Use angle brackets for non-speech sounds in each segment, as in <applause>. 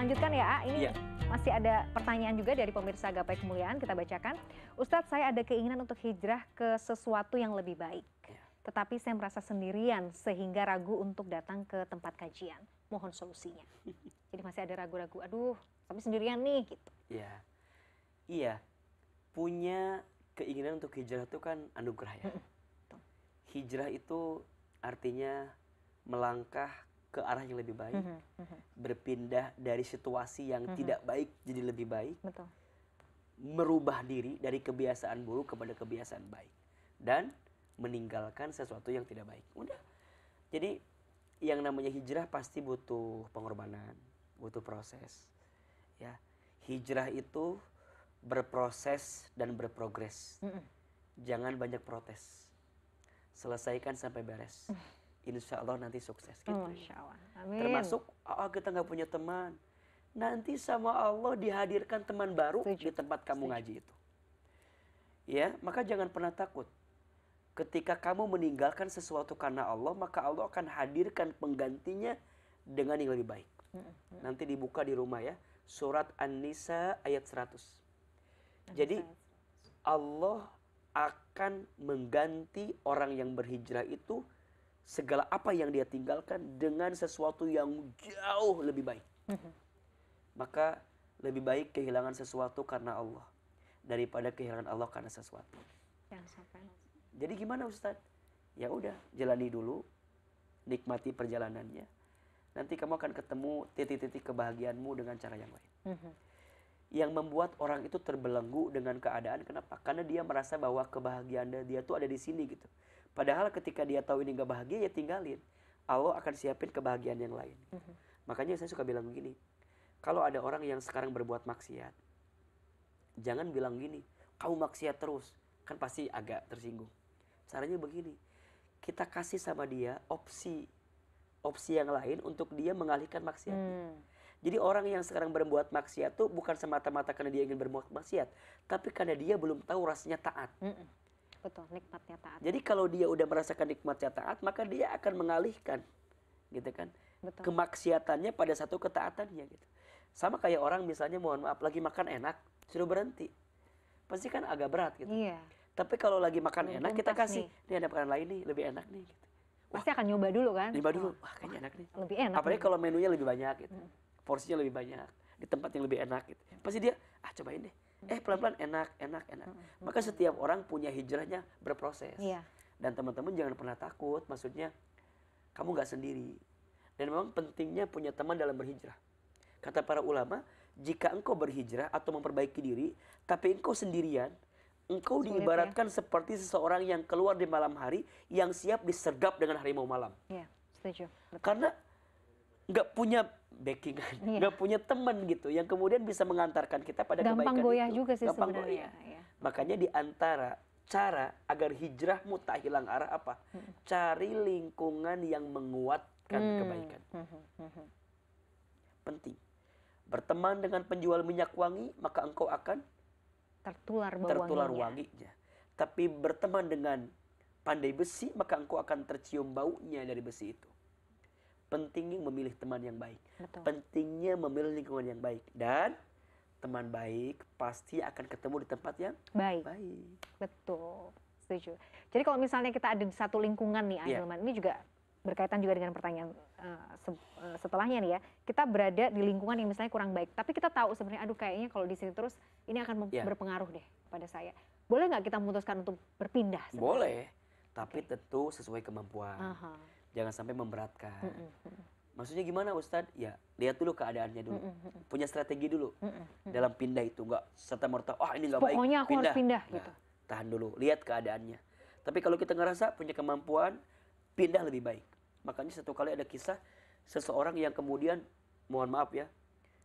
lanjutkan ya, A. Ini ya. masih ada pertanyaan juga dari pemirsa Gapai Kemuliaan, kita bacakan. Ustadz, saya ada keinginan untuk hijrah ke sesuatu yang lebih baik. Ya. Tetapi saya merasa sendirian sehingga ragu untuk datang ke tempat kajian. Mohon solusinya. Jadi masih ada ragu-ragu, aduh tapi sendirian nih gitu. Iya, iya punya keinginan untuk hijrah itu kan anugerah ya. Hijrah itu artinya melangkah ke arah yang lebih baik mhm, mhm. berpindah dari situasi yang mhm. tidak baik jadi lebih baik merubah diri dari kebiasaan buruk kepada kebiasaan baik dan meninggalkan sesuatu yang tidak baik udah jadi yang namanya hijrah pasti butuh pengorbanan butuh proses ya hijrah itu berproses dan berprogres jangan banyak protes selesaikan sampai beres <laughs> insya Allah nanti sukses gitu termasuk oh kita nggak punya teman nanti sama Allah dihadirkan teman baru Setuju. di tempat kamu Setuju. ngaji itu ya maka jangan pernah takut ketika kamu meninggalkan sesuatu karena Allah maka Allah akan hadirkan penggantinya dengan yang lebih baik nanti dibuka di rumah ya surat An-Nisa ayat 100 jadi Allah akan mengganti orang yang berhijrah itu segala apa yang dia tinggalkan dengan sesuatu yang jauh lebih baik. Mm-hmm. Maka lebih baik kehilangan sesuatu karena Allah daripada kehilangan Allah karena sesuatu. Jadi gimana Ustadz? Ya udah, jalani dulu, nikmati perjalanannya. Nanti kamu akan ketemu titik-titik kebahagiaanmu dengan cara yang lain. Mm-hmm. Yang membuat orang itu terbelenggu dengan keadaan kenapa? Karena dia merasa bahwa kebahagiaan dia tuh ada di sini gitu. Padahal ketika dia tahu ini gak bahagia ya tinggalin. Allah akan siapin kebahagiaan yang lain. Mhm. Makanya saya suka bilang gini, kalau ada orang yang sekarang berbuat maksiat, jangan bilang gini, kau maksiat terus, kan pasti agak tersinggung. Caranya begini, kita kasih sama dia opsi opsi yang lain untuk dia mengalihkan maksiatnya. Mm. Jadi orang yang sekarang berbuat maksiat tuh bukan semata-mata karena dia ingin berbuat maksiat, tapi karena dia belum tahu rasanya taat. Mm -mm betul nikmatnya taat jadi kalau dia udah merasakan nikmatnya taat maka dia akan mengalihkan gitu kan betul. kemaksiatannya pada satu ketaatannya gitu sama kayak orang misalnya mohon maaf lagi makan enak suruh berhenti pasti kan agak berat gitu iya. tapi kalau lagi makan enak kita kasih nih. ini ada makanan lain nih lebih enak nih gitu. Wah, pasti akan nyoba dulu kan nyoba dulu wah kayaknya enak nih lebih enak apalagi kalau menunya lebih banyak gitu hmm. porsinya lebih banyak di tempat yang lebih enak gitu pasti dia ah cobain deh eh pelan pelan enak enak enak hmm, hmm, maka hmm. setiap orang punya hijrahnya berproses iya. dan teman teman jangan pernah takut maksudnya kamu gak sendiri dan memang pentingnya punya teman dalam berhijrah kata para ulama jika engkau berhijrah atau memperbaiki diri tapi engkau sendirian engkau Sulit, ya. diibaratkan ya? seperti seseorang yang keluar di malam hari yang siap disergap dengan harimau malam. Iya, setuju. Betul. Karena nggak punya backing, iya. nggak punya teman gitu yang kemudian bisa mengantarkan kita pada gampang kebaikan goyah itu. juga sih gampang sebenarnya. Goyah. Ya. Makanya di antara cara agar hijrahmu tak hilang arah apa? Hmm. Cari lingkungan yang menguatkan hmm. kebaikan. Hmm, hmm, hmm. Penting. Berteman dengan penjual minyak wangi maka engkau akan tertular bau tertular wanginya. Tapi berteman dengan pandai besi maka engkau akan tercium baunya dari besi itu pentingnya memilih teman yang baik pentingnya memilih lingkungan yang baik dan teman baik pasti akan ketemu di tempat yang baik betul setuju jadi kalau misalnya kita ada di satu lingkungan nih iya. Ahilman yeah. ini juga berkaitan juga dengan pertanyaan uh, se uh, setelahnya nih ya. Kita berada di lingkungan yang misalnya kurang baik, tapi kita tahu sebenarnya aduh kayaknya kalau di sini terus ini akan yeah. berpengaruh deh pada saya. Boleh nggak kita memutuskan untuk berpindah? Sebenarnya? Boleh, tapi okay. tentu sesuai kemampuan. Uh -huh jangan sampai memberatkan maksudnya gimana ustadz ya lihat dulu keadaannya dulu punya strategi dulu dalam pindah itu enggak serta merta oh ini nggak baik pokoknya aku pindah. harus pindah nah, gitu tahan dulu lihat keadaannya tapi kalau kita ngerasa punya kemampuan pindah lebih baik makanya satu kali ada kisah seseorang yang kemudian mohon maaf ya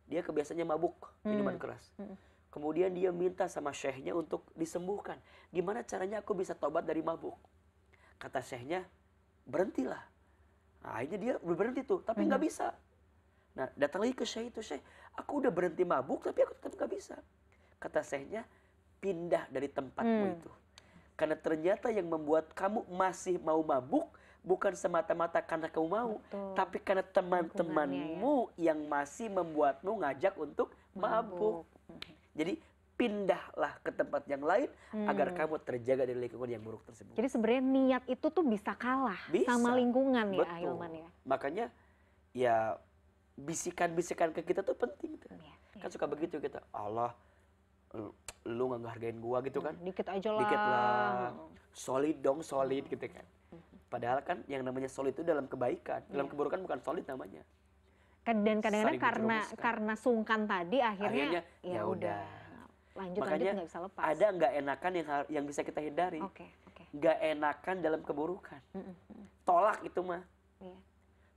dia kebiasaannya mabuk hmm. minuman keras hmm. kemudian dia minta sama syekhnya untuk disembuhkan gimana caranya aku bisa tobat dari mabuk kata syekhnya berhentilah akhirnya dia berhenti tuh tapi nggak mm-hmm. bisa nah datang lagi ke syekh itu syekh aku udah berhenti mabuk tapi aku tetap nggak bisa kata syekhnya pindah dari tempatmu hmm. itu karena ternyata yang membuat kamu masih mau mabuk bukan semata-mata karena kamu mau, Betul. tapi karena ya. teman-temanmu yang masih membuatmu ngajak untuk mabuk. mabuk. Jadi pindahlah ke tempat yang lain hmm. agar kamu terjaga dari lingkungan yang buruk tersebut. Jadi sebenarnya niat itu tuh bisa kalah bisa. sama lingkungan ya, Betul. ya Ahilman ya. Makanya ya bisikan-bisikan ke kita tuh penting gitu. Ya, ya. Kan suka begitu kita, Allah lu nggak ngehargain gua gitu hmm, kan. Dikit aja lah. Dikit lah. Hmm. Solid dong, solid gitu kan. Padahal kan yang namanya solid itu dalam kebaikan, ya. dalam keburukan bukan solid namanya. Kan, dan kadang-kadang karena karena sungkan tadi akhirnya, akhirnya ya, ya udah lanjut makanya lanjut, bisa lepas. ada nggak enakan yang yang bisa kita hindari okay, okay. enakan dalam keburukan mm -mm. tolak itu mah yeah.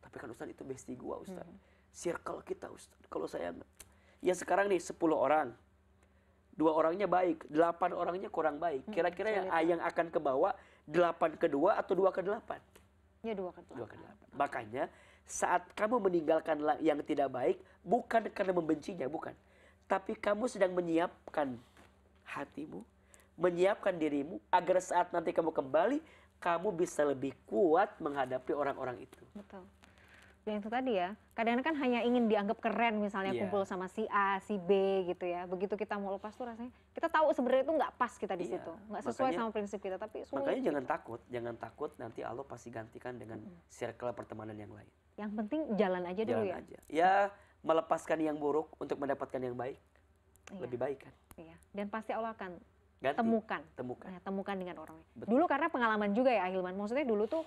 tapi kan ustad itu besti gua ustadz mm. circle kita ustadz kalau saya ya sekarang nih 10 orang dua orangnya baik, delapan orangnya kurang baik. Kira-kira yang, yang akan ke bawah delapan kedua atau dua ke delapan? Ya dua ke delapan. Dua ke delapan. Okay. Makanya saat kamu meninggalkan yang tidak baik, bukan karena membencinya, bukan tapi kamu sedang menyiapkan hatimu, menyiapkan dirimu agar saat nanti kamu kembali, kamu bisa lebih kuat menghadapi orang-orang itu. Betul. Yang itu tadi ya, kadang-kadang kan hanya ingin dianggap keren misalnya yeah. kumpul sama si A, si B gitu ya. Begitu kita mau lepas tuh rasanya kita tahu sebenarnya itu nggak pas kita di yeah. situ, nggak sesuai makanya, sama prinsip kita. Tapi sulit makanya jangan gitu. takut, jangan takut nanti Allah pasti gantikan dengan hmm. circle pertemanan yang lain. Yang penting jalan aja jalan dulu ya. Aja. Ya melepaskan yang buruk untuk mendapatkan yang baik iya. lebih baik kan Iya. dan pasti Allah akan Ganti. temukan temukan nah, temukan dengan orangnya Betul. dulu karena pengalaman juga ya Ahilman maksudnya dulu tuh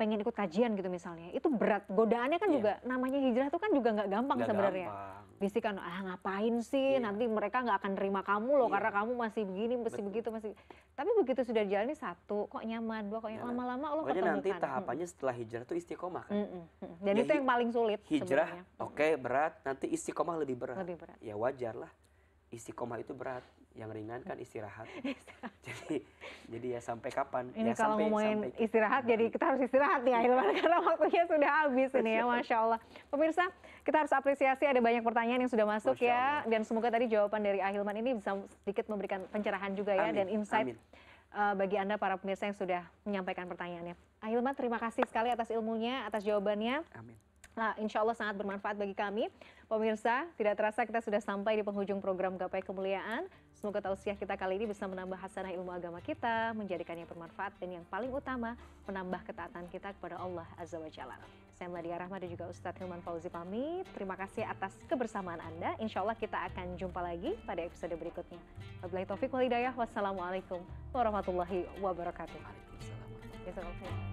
pengen ikut kajian gitu misalnya itu berat godaannya kan iya. juga namanya hijrah tuh kan juga nggak gampang gak sebenarnya gampang bisikan ah ngapain sih yeah. nanti mereka nggak akan terima kamu loh yeah. karena kamu masih begini masih Betul. begitu masih tapi begitu sudah jalani satu kok nyaman dua kok iya. lama-lama ya. lo ketemukan nanti kan. hmm. tahapannya hmm. setelah hijrah itu istiqomah kan mm hmm, dan ya, itu yang paling sulit hijrah oke okay, berat nanti istiqomah lebih berat lebih berat ya wajar lah istiqomah itu berat yang ringan kan <laughs> istirahat jadi jadi ya sampai kapan ini ya, kalau sampai, sampai istirahat jadi nah. kita harus istirahat nih Ahilman <laughs> karena waktunya sudah habis ini ya Masya Allah pemirsa kita harus apresiasi ada banyak pertanyaan yang sudah masuk ya dan semoga tadi jawaban dari Ahilman ini bisa sedikit memberikan pencerahan juga ya Amin. dan insight Amin. Eh, bagi Anda para pemirsa yang sudah menyampaikan pertanyaannya. Ahilman terima kasih sekali atas ilmunya, atas jawabannya. Amin. Nah, insya Allah sangat bermanfaat bagi kami. Pemirsa, tidak terasa kita sudah sampai di penghujung program Gapai Kemuliaan. Semoga tausiah kita kali ini bisa menambah hasanah ilmu agama kita, menjadikannya bermanfaat, dan yang paling utama, menambah ketaatan kita kepada Allah Azza wa Jalla. Saya Meladia Rahma dan juga Ustadz Hilman Fauzi pamit. Terima kasih atas kebersamaan Anda. Insya Allah kita akan jumpa lagi pada episode berikutnya. Wabillahi taufiq walidayah. Wassalamualaikum warahmatullahi wabarakatuh.